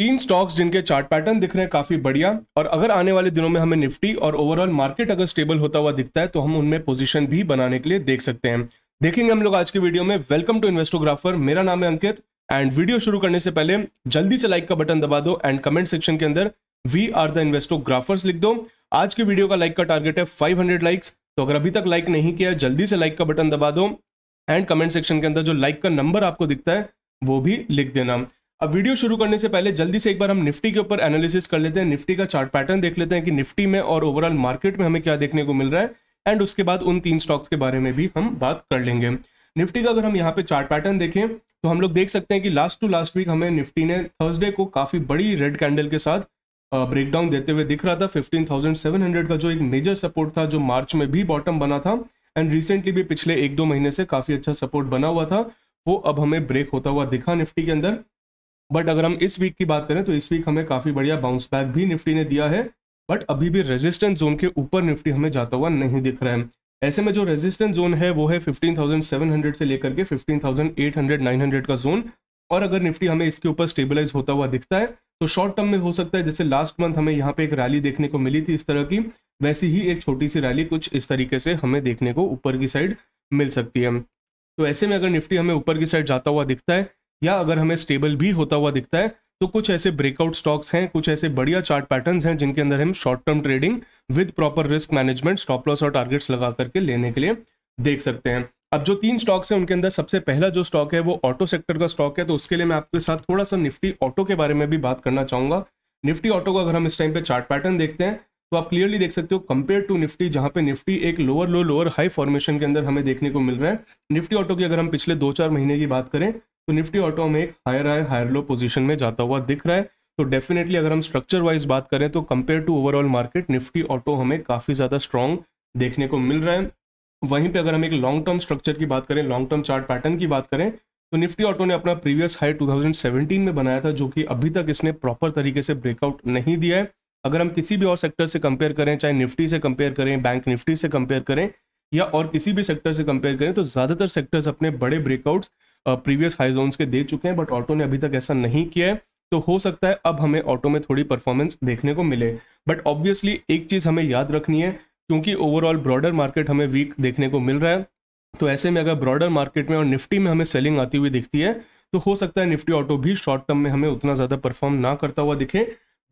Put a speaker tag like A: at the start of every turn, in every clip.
A: तीन स्टॉक्स जिनके chart pattern दिख रहे हैं काफी बढ़िया और अगर आने वाले दिनों में हमें निफ्टी और ओवरऑल मार्केट अगर स्टेबल होता हुआ दिखता है तो हम उनमें पोजीशन भी बनाने के लिए देख सकते हैं देखेंगे हम लोग आज के वीडियो में वेलकम टू इन्वेस्टोग्राफर मेरा नाम है अंकित एंड वीडियो शुरू करने से पहले जल्दी से लाइक का बटन दबा दो एंड कमेंट सेक्शन के अंदर वी आर द इन्वेस्टोग्राफर्स लिख दो आज की वीडियो का लाइक का टारगेट है फाइव लाइक्स तो अगर अभी तक लाइक नहीं किया जल्दी से लाइक का बटन दबा दो एंड कमेंट सेक्शन के अंदर जो लाइक का नंबर आपको दिखता है वो भी लिख देना अब वीडियो शुरू करने से पहले जल्दी से एक बार हम निफ्टी के ऊपर एनालिसिस कर लेते हैं निफ्टी का चार्ट पैटर्न देख लेते हैं कि निफ्टी में और ओवरऑल मार्केट में हमें क्या देखने को मिल रहा है एंड उसके बाद उन तीन स्टॉक्स के बारे में भी हम बात कर लेंगे निफ्टी का अगर हम यहाँ पे चार्ट पैटर्न देखें तो हम लोग देख सकते हैं कि लास्ट टू लास्ट वीक हमें निफ्टी ने थर्सडे को काफ़ी बड़ी रेड कैंडल के साथ ब्रेकडाउन देते हुए दिख रहा था 15,700 का जो एक मेजर सपोर्ट था जो मार्च में भी बॉटम बना था एंड रिसेंटली भी पिछले एक दो महीने से काफ़ी अच्छा सपोर्ट बना हुआ था वो अब हमें ब्रेक होता हुआ दिखा निफ्टी के अंदर बट अगर हम इस वीक की बात करें तो इस वीक हमें काफ़ी बढ़िया बाउंस बैक भी निफ्टी ने दिया है बट अभी भी रेजिस्टेंस जोन के ऊपर निफ्टी हमें जाता हुआ नहीं दिख रहा है ऐसे में जो रेजिस्टेंस जोन है वो है 15,700 से लेकर के 15,800 900 का जोन और अगर निफ्टी हमें इसके ऊपर स्टेबलाइज होता हुआ दिखता है तो शॉर्ट टर्म में हो सकता है जैसे लास्ट मंथ हमें यहाँ पे एक रैली देखने को मिली थी इस तरह की वैसी ही एक छोटी सी रैली कुछ इस तरीके से हमें देखने को ऊपर की साइड मिल सकती है तो ऐसे में अगर निफ्टी हमें ऊपर की साइड जाता हुआ दिखता है या अगर हमें स्टेबल भी होता हुआ दिखता है तो कुछ ऐसे ब्रेकआउट स्टॉक्स हैं कुछ ऐसे बढ़िया चार्ट पैटर्न्स हैं जिनके अंदर हम short term trading with proper risk management stop loss और टारगेट्स लगा करके लेने के लिए देख सकते हैं अब जो तीन स्टॉक्स हैं उनके अंदर सबसे पहला जो स्टॉक है वो ऑटो सेक्टर का स्टॉक है तो उसके लिए मैं आपके साथ थोड़ा सा निफ्टी ऑटो के बारे में भी बात करना चाहूंगा निफ्टी ऑटो का अगर हम इस टाइम पे चार्ट पैटर्न देखते हैं तो आप क्लियरली देख सकते हो कंपेयर टू निफ्टी जहां पे निफ्टी एक lower low lower high formation के अंदर हमें देखने को मिल रहा है निफ्टी ऑटो की अगर हम पिछले दो चार महीने की बात करें तो निफ्टी ऑटो हमें एक higher high higher low position में जाता हुआ दिख रहा है तो डेफिनेटली अगर हम स्ट्रक्चर वाइज बात करें तो compare to overall market Nifty auto हमें काफ़ी ज़्यादा स्ट्रॉन्ग देखने को मिल रहा है वहीं पे अगर हम एक लॉन्ग टर्म स्ट्रक्चर की बात करें लॉन्ग टर्म चार्ट पैटर्न की बात करें तो निफ्टी ऑटो ने अपना प्रीवियस हाई 2017 में बनाया था जो कि अभी तक इसने प्रॉपर तरीके से ब्रेकआउट नहीं दिया है अगर हम किसी भी और सेक्टर से कंपेयर करें चाहे निफ्टी से कंपेयर करें बैंक निफ्टी से कंपेयर करें या और किसी भी सेक्टर से कंपेयर करें तो ज़्यादातर सेक्टर्स अपने बड़े ब्रेकआउट्स प्रीवियस हाई जोन्स के दे चुके हैं बट ऑटो ने अभी तक ऐसा नहीं किया है तो हो सकता है अब हमें ऑटो में थोड़ी परफॉर्मेंस देखने को मिले बट ऑब्वियसली एक चीज़ हमें याद रखनी है क्योंकि ओवरऑल ब्रॉडर मार्केट हमें वीक देखने को मिल रहा है तो ऐसे में अगर ब्रॉडर मार्केट में और निफ्टी में हमें सेलिंग आती हुई दिखती है तो हो सकता है निफ्टी ऑटो भी शॉर्ट टर्म में हमें उतना ज़्यादा परफॉर्म ना करता हुआ दिखे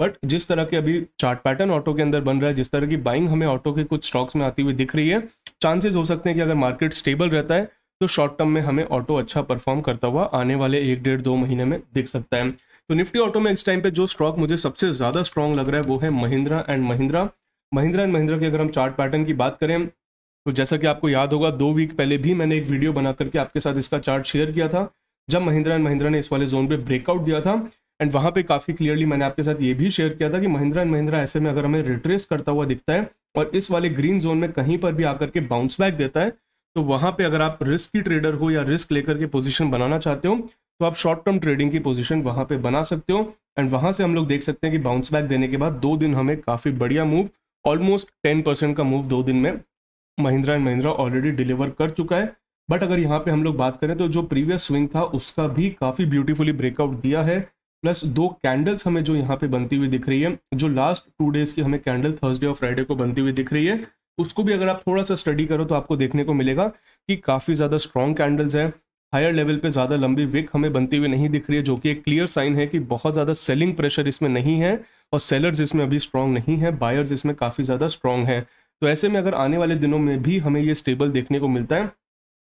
A: बट जिस तरह के अभी चार्ट पैटर्न ऑटो के अंदर बन रहा है जिस तरह की बाइंग हमें ऑटो के कुछ स्टॉक्स में आती हुई दिख रही है चांसेस हो सकते हैं कि अगर मार्केट स्टेबल रहता है तो शॉर्ट टर्म में हमें ऑटो अच्छा परफॉर्म करता हुआ आने वाले एक डेढ़ दो महीने में दिख सकता है तो निफ्टी ऑटो में इस टाइम पे जो स्टॉक मुझे सबसे ज़्यादा स्ट्रॉन्ग लग रहा है वो है महिंद्रा एंड महिंद्रा महिंद्रा एंड महिंद्रा की अगर हम चार्ट पैटर्न की बात करें तो जैसा कि आपको याद होगा दो वीक पहले भी मैंने एक वीडियो बना करके आपके साथ इसका चार्ट शेयर किया था जब महिंद्रा एंड महिंद्रा ने इस वाले जोन पे ब्रेकआउट दिया था एंड वहाँ पे काफ़ी क्लियरली मैंने आपके साथ ये भी शेयर किया था कि महिंद्रा एंड महिंद्रा ऐसे में अगर हमें रिट्रेस करता हुआ दिखता है और इस वाले ग्रीन जोन में कहीं पर भी आकर के बाउंस बैक देता है तो वहां पे अगर आप रिस्क की ट्रेडर हो या रिस्क लेकर के पोजीशन बनाना चाहते हो तो आप शॉर्ट टर्म ट्रेडिंग की पोजीशन वहां पे बना सकते हो एंड वहां से हम लोग देख सकते हैं कि बाउंस बैक देने के बाद दो दिन हमें काफी बढ़िया मूव ऑलमोस्ट टेन परसेंट का मूव दो दिन में Mahindra and Mahindra already deliver कर चुका है बट अगर यहाँ पे हम लोग बात करें तो जो प्रीवियस स्विंग था उसका भी काफी ब्यूटीफुली ब्रेकआउट दिया है प्लस दो कैंडल्स हमें जो यहाँ पे बनती हुई दिख रही है जो लास्ट टू डेज की हमें कैंडल थर्सडे और फ्राइडे को बनती हुई दिख रही है उसको भी अगर आप थोड़ा सा स्टडी करो तो आपको देखने को मिलेगा कि काफ़ी ज़्यादा स्ट्रॉन्ग कैंडल्स है हायर लेवल पे ज़्यादा लंबी विक हमें बनती हुई नहीं दिख रही है जो कि एक क्लियर साइन है कि बहुत ज़्यादा सेलिंग प्रेशर इसमें नहीं है और सेलर्स इसमें अभी स्ट्रांग नहीं है बायर्स इसमें काफ़ी ज़्यादा स्ट्रांग है तो ऐसे में अगर आने वाले दिनों में भी हमें ये स्टेबल देखने को मिलता है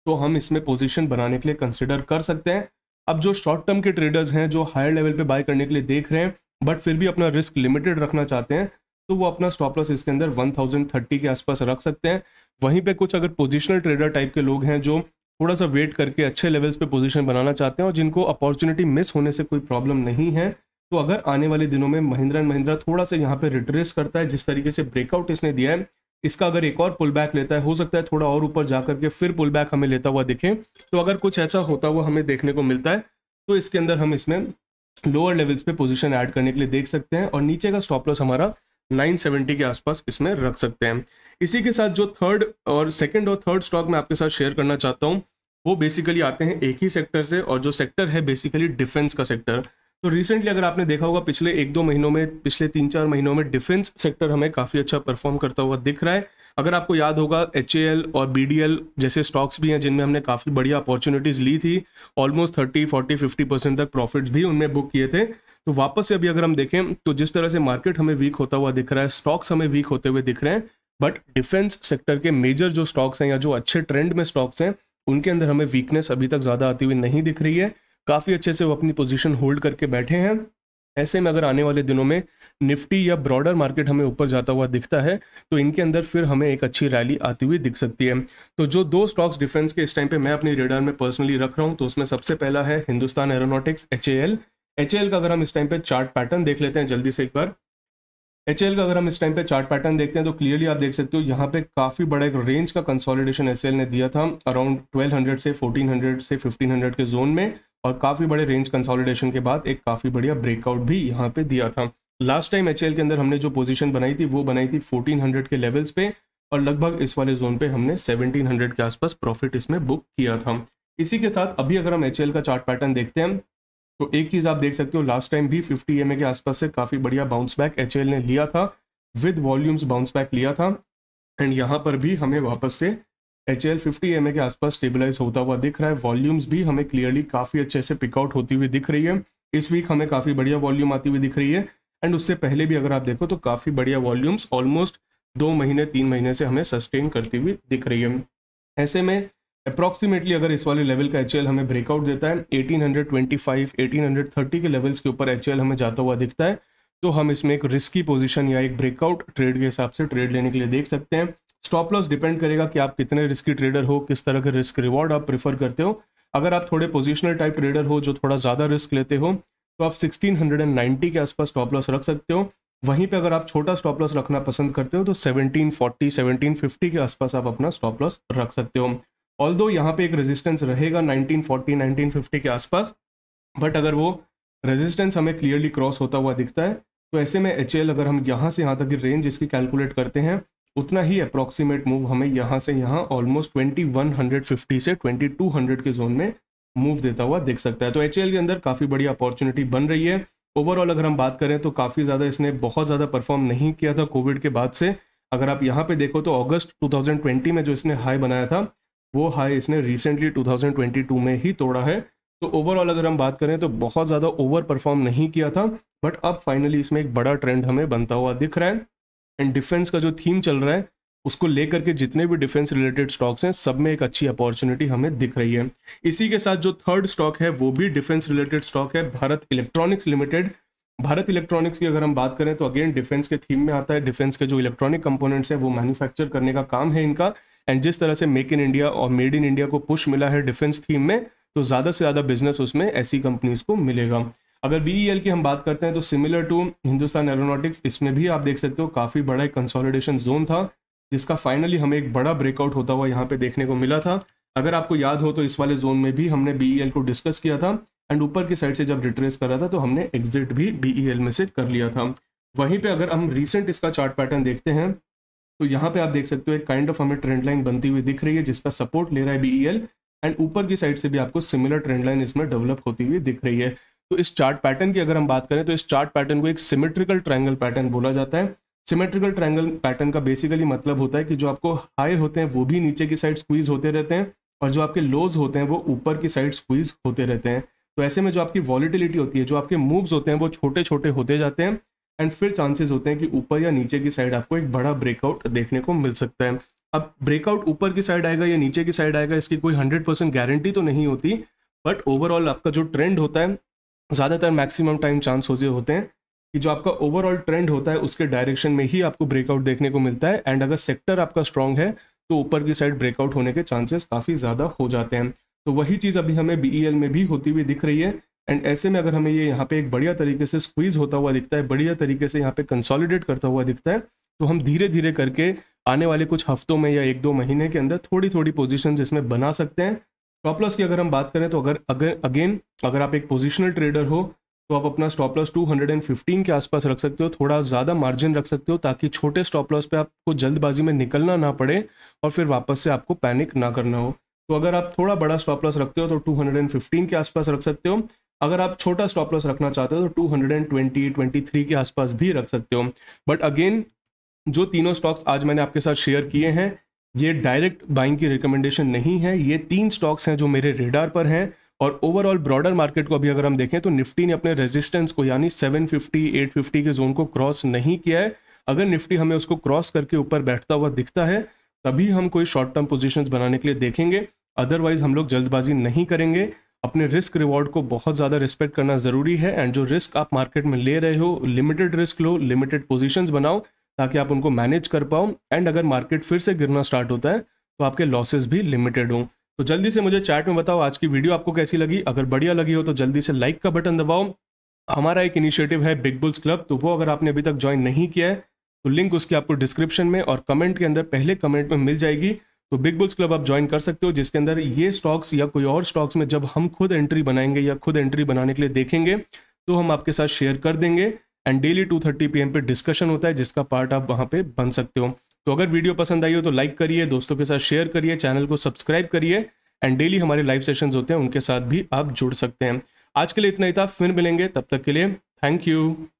A: तो हम इसमें पोजिशन बनाने के लिए कंसिडर कर सकते हैं अब जो शॉर्ट टर्म के ट्रेडर्स हैं जो हायर लेवल पे बाय करने के लिए देख रहे हैं बट फिर भी अपना रिस्क लिमिटेड रखना चाहते हैं तो वो अपना स्टॉप लॉस इसके अंदर 1030 के आसपास रख सकते हैं वहीं पे कुछ अगर पोजिशनल ट्रेडर टाइप के लोग हैं जो थोड़ा सा वेट करके अच्छे लेवल्स पे पोजीशन बनाना चाहते हैं और जिनको अपॉर्चुनिटी मिस होने से कोई प्रॉब्लम नहीं है तो अगर आने वाले दिनों में महिंद्रा एंड महिंद्रा थोड़ा सा यहाँ पे रिट्रेस करता है जिस तरीके से ब्रेकआउट इसने दिया है इसका अगर एक और पुल बैक लेता है हो सकता है थोड़ा और ऊपर जाकर के फिर पुल बैक हमें लेता हुआ दिखे तो अगर कुछ ऐसा होता हुआ हमें देखने को मिलता है तो इसके अंदर हम इसमें लोअर लेवल्स पे पोजिशन ऐड करने के लिए देख सकते हैं और नीचे का स्टॉप लॉस हमारा 970 के आसपास इसमें रख सकते हैं इसी के साथ जो थर्ड और सेकंड और थर्ड स्टॉक मैं आपके साथ शेयर करना चाहता हूँ वो बेसिकली आते हैं एक ही सेक्टर से और जो सेक्टर है बेसिकली डिफेंस का सेक्टर तो रिसेंटली अगर आपने देखा होगा पिछले एक दो महीनों में पिछले तीन चार महीनों में डिफेंस सेक्टर हमें काफ़ी अच्छा परफॉर्म करता हुआ दिख रहा है अगर आपको याद होगा एच और बी जैसे स्टॉक्स भी हैं जिनमें हमने काफ़ी बढ़िया अपॉर्चुनिटीज़ ली थी almost thirty forty fifty percent तक प्रॉफिट्स भी उनमें बुक किए थे तो वापस से अभी अगर हम देखें तो जिस तरह से मार्केट हमें वीक होता हुआ दिख रहा है स्टॉक्स हमें वीक होते हुए दिख रहे हैं बट डिफेंस सेक्टर के मेजर जो स्टॉक्स हैं या जो अच्छे ट्रेंड में स्टॉक्स हैं उनके अंदर हमें वीकनेस अभी तक ज़्यादा आती हुई नहीं दिख रही है काफ़ी अच्छे से वो अपनी पोजीशन होल्ड करके बैठे हैं ऐसे में अगर आने वाले दिनों में निफ्टी या ब्रॉडर मार्केट हमें ऊपर जाता हुआ दिखता है तो इनके अंदर फिर हमें एक अच्छी रैली आती हुई दिख सकती है तो जो दो स्टॉक्स डिफेंस के इस टाइम पे मैं अपनी रेडार में पर्सनली रख रहा हूँ तो उसमें सबसे पहला है हिंदुस्तान एरोनॉटिक्स एच एच का अगर हम इस टाइम पे चार्ट पैटर्न देख लेते हैं जल्दी से एक बार एच का अगर हम इस टाइम पे चार्ट पैटर्न देखते हैं तो क्लियरली आप देख सकते हो यहाँ पे काफ़ी बड़ा एक रेंज का कंसोलिडेशन एच ने दिया था अराउंड ट्वेल्व से फोर्टीन से फिफ्टीन के जोन में और काफ़ी बड़े रेंज कंसोलिडेशन के बाद एक काफ़ी बढ़िया ब्रेकआउट भी यहाँ पे दिया था लास्ट टाइम एच के अंदर हमने जो पोजीशन बनाई थी वो बनाई थी 1400 के लेवल्स पे और लगभग इस वाले जोन पे हमने 1700 के आसपास प्रॉफिट इसमें बुक किया था इसी के साथ अभी अगर हम एच का चार्ट पैटर्न देखते हैं तो एक चीज़ आप देख सकते हो लास्ट टाइम भी फिफ्टी एम के आसपास से काफ़ी बढ़िया बाउंस बैक एच ने लिया था विद वॉल्यूम्स बाउंस बैक लिया था एंड यहाँ पर भी हमें वापस से H L fifty M A के आसपास स्टेबलाइज होता हुआ दिख रहा है वॉल्यूम्स भी हमें क्लियरली काफ़ी अच्छे से पिकआउट होती हुई दिख रही है इस वीक हमें काफ़ी बढ़िया वॉल्यूम आती हुई दिख रही है एंड उससे पहले भी अगर आप देखो तो काफ़ी बढ़िया वॉल्यूम्स ऑलमोस्ट दो महीने तीन महीने से हमें सस्टेन करती हुई दिख रही है ऐसे में अप्रॉक्सीमेटली अगर इस वाले लेवल का एच हमें ब्रेकआउट देता है 1825, 1830 के लेवल्स के ऊपर एच हमें जाता हुआ दिखता है तो हम इसमें एक रिस्की पोजीशन या एक ब्रेकआउट ट्रेड के हिसाब से ट्रेड लेने के लिए देख सकते हैं स्टॉप लॉस डिपेंड करेगा कि आप कितने रिस्की ट्रेडर हो किस तरह के रिस्क रिवॉर्ड आप प्रिफर करते हो अगर आप थोड़े पोजिशनल टाइप ट्रेडर हो जो थोड़ा ज़्यादा रिस्क लेते हो तो आप 1690 के आसपास स्टॉप लॉस रख सकते हो वहीं पे अगर आप छोटा स्टॉप लॉस रखना पसंद करते हो तो 1740 1750 के आसपास आप अपना स्टॉप लॉस रख सकते हो ऑल दो यहाँ पे एक रेजिस्टेंस रहेगा 1940 1950 के आसपास बट अगर वो रेजिस्टेंस हमें क्लियरली क्रॉस होता हुआ दिखता है तो ऐसे में एच अगर हम यहाँ से यहाँ तक की रेंज इसकी कैलकुलेट करते हैं उतना ही अप्रोक्सीमेट मूव हमें यहाँ से यहाँ ऑलमोस्ट फिफ्टी से हंड्रेड के जोन में मूव देता हुआ देख सकता है तो एच के अंदर काफ़ी बड़ी अपॉर्चुनिटी बन रही है ओवरऑल अगर हम बात करें तो काफ़ी ज़्यादा इसने बहुत ज़्यादा परफॉर्म नहीं किया था कोविड के बाद से अगर आप यहाँ पे देखो तो अगस्त 2020 में जो इसने हाई बनाया था वो हाई इसने रिसेंटली 2022 में ही तोड़ा है तो ओवरऑल अगर हम बात करें तो बहुत ज़्यादा ओवर परफॉर्म नहीं किया था बट अब फाइनली इसमें एक बड़ा ट्रेंड हमें बनता हुआ दिख रहा है एंड डिफेंस का जो थीम चल रहा है उसको लेकर के जितने भी डिफेंस रिलेटेड स्टॉक्स हैं सब में एक अच्छी अपॉर्चुनिटी हमें दिख रही है इसी के साथ जो थर्ड स्टॉक है वो भी डिफेंस रिलेटेड स्टॉक है Bharat Electronics Limited Bharat Electronics की अगर हम बात करें तो अगेन डिफेंस के थीम में आता है डिफेंस के जो इलेक्ट्रॉनिक कंपोनेंट्स हैं वो मैन्युफैक्चर करने का काम है इनका एंड जिस तरह से मेक इन इंडिया और मेड इन इंडिया को पुश मिला है डिफेंस थीम में तो ज़्यादा से ज़्यादा बिजनेस उसमें ऐसी कंपनीज को मिलेगा अगर बी e की हम बात करते हैं तो सिमिलर टू हिंदुस्तान एरोनॉटिक्स इसमें भी आप देख सकते हो काफ़ी बड़ा एक कंसोलिडेशन जोन था जिसका फाइनली हमें एक बड़ा ब्रेकआउट होता हुआ यहाँ पे देखने को मिला था अगर आपको याद हो तो इस वाले जोन में भी हमने बी e को डिस्कस किया था एंड ऊपर की साइड से जब रिट्रेस कर रहा था तो हमने एग्जिट भी बी e में से कर लिया था वहीं पर अगर हम रिसेंट इसका चार्ट पैटर्न देखते हैं तो यहाँ पे आप देख सकते हो एक काइंड ऑफ हमें ट्रेंड लाइन बनती हुई दिख रही है जिसका सपोर्ट ले रहा है बी एंड ऊपर की साइड से भी आपको सिमिलर ट्रेंड लाइन इसमें डेवलप होती हुई दिख रही है तो इस चार्ट पैटर्न की अगर हम बात करें तो इस चार्ट पैटर्न को एक सिमेट्रिकल ट्रायंगल पैटर्न बोला जाता है सिमेट्रिकल ट्रायंगल पैटर्न का बेसिकली मतलब होता है कि जो आपको हाई होते हैं वो भी नीचे की साइड स्क्वीज होते रहते हैं और जो आपके लोज होते हैं वो ऊपर की साइड स्क्वीज होते रहते हैं तो ऐसे में जो आपकी वॉलिटिलिटी होती है जो आपके मूव्स होते हैं वो छोटे छोटे होते जाते हैं एंड फिर चांसेस होते हैं कि ऊपर या नीचे की साइड आपको एक बड़ा ब्रेकआउट देखने को मिल सकता है अब ब्रेकआउट ऊपर की साइड आएगा या नीचे की साइड आएगा इसकी कोई हंड्रेड परसेंट गारंटी तो नहीं होती बट ओवरऑल आपका जो ट्रेंड होता है ज़्यादातर मैक्सिमम टाइम चांस हो होते हैं कि जो आपका ओवरऑल ट्रेंड होता है उसके डायरेक्शन में ही आपको ब्रेकआउट देखने को मिलता है एंड अगर सेक्टर आपका स्ट्रांग है तो ऊपर की साइड ब्रेकआउट होने के चांसेस काफ़ी ज़्यादा हो जाते हैं तो वही चीज़ अभी हमें बी e में भी होती हुई दिख रही है एंड ऐसे में अगर हमें ये यहाँ पे एक बढ़िया तरीके से स्क्वीज होता हुआ दिखता है बढ़िया तरीके से यहाँ पे कंसोलिडेट करता हुआ दिखता है तो हम धीरे धीरे करके आने वाले कुछ हफ्तों में या एक दो महीने के अंदर थोड़ी थोड़ी पोजिशन इसमें बना सकते हैं स्टॉप लॉस की अगर हम बात करें तो अगर अगर अगेन अगर आप एक पोजिशनल ट्रेडर हो तो आप अपना स्टॉप लॉस 215 के आसपास रख सकते हो थोड़ा ज़्यादा मार्जिन रख सकते हो ताकि छोटे स्टॉप लॉस पे आपको जल्दबाजी में निकलना ना पड़े और फिर वापस से आपको पैनिक ना करना हो तो अगर आप थोड़ा बड़ा स्टॉप लॉस रखते हो तो 215 के आसपास रख सकते हो अगर आप छोटा स्टॉप लॉस रखना चाहते हो तो टू हंड्रेड के आसपास भी रख सकते हो बट अगेन जो तीनों स्टॉक्स आज मैंने आपके साथ शेयर किए हैं ये डायरेक्ट बाइंग की रिकमेंडेशन नहीं है ये तीन स्टॉक्स हैं जो मेरे रेडार पर हैं और ओवरऑल ब्रॉडर मार्केट को अभी अगर हम देखें तो निफ्टी ने अपने रेजिस्टेंस को यानी 750 850 के जोन को क्रॉस नहीं किया है अगर निफ्टी हमें उसको क्रॉस करके ऊपर बैठता हुआ दिखता है तभी हम कोई शॉर्ट टर्म पोजिशन बनाने के लिए देखेंगे अदरवाइज हम लोग जल्दबाजी नहीं करेंगे अपने रिस्क रिवॉर्ड को बहुत ज़्यादा रिस्पेक्ट करना ज़रूरी है एंड जो रिस्क आप मार्केट में ले रहे हो लिमिटेड रिस्क लो लिमिटेड पोजिशन बनाओ ताकि आप उनको मैनेज कर पाओ एंड अगर मार्केट फिर से गिरना स्टार्ट होता है तो आपके लॉसेज भी लिमिटेड हों तो जल्दी से मुझे चैट में बताओ आज की वीडियो आपको कैसी लगी अगर बढ़िया लगी हो तो जल्दी से लाइक का बटन दबाओ हमारा एक इनिशिएटिव है बिग बुल्स क्लब तो वो अगर आपने अभी तक ज्वाइन नहीं किया है तो लिंक उसकी आपको डिस्क्रिप्शन में और कमेंट के अंदर पहले कमेंट में मिल जाएगी तो बिग बुल्स क्लब आप ज्वाइन कर सकते हो जिसके अंदर ये स्टॉक्स या कोई और स्टॉक्स में जब हम खुद एंट्री बनाएंगे या खुद एंट्री बनाने के लिए देखेंगे तो हम आपके साथ शेयर कर देंगे and daily two thirty P पे डिस्कशन होता है जिसका पार्ट आप वहाँ पे बन सकते हो तो अगर वीडियो पसंद आई हो तो लाइक करिए दोस्तों के साथ शेयर करिए चैनल को सब्सक्राइब करिए एंड डेली हमारे लाइव सेशन होते हैं उनके साथ भी आप जुड़ सकते हैं आज के लिए इतना ही था फिर मिलेंगे तब तक के लिए थैंक यू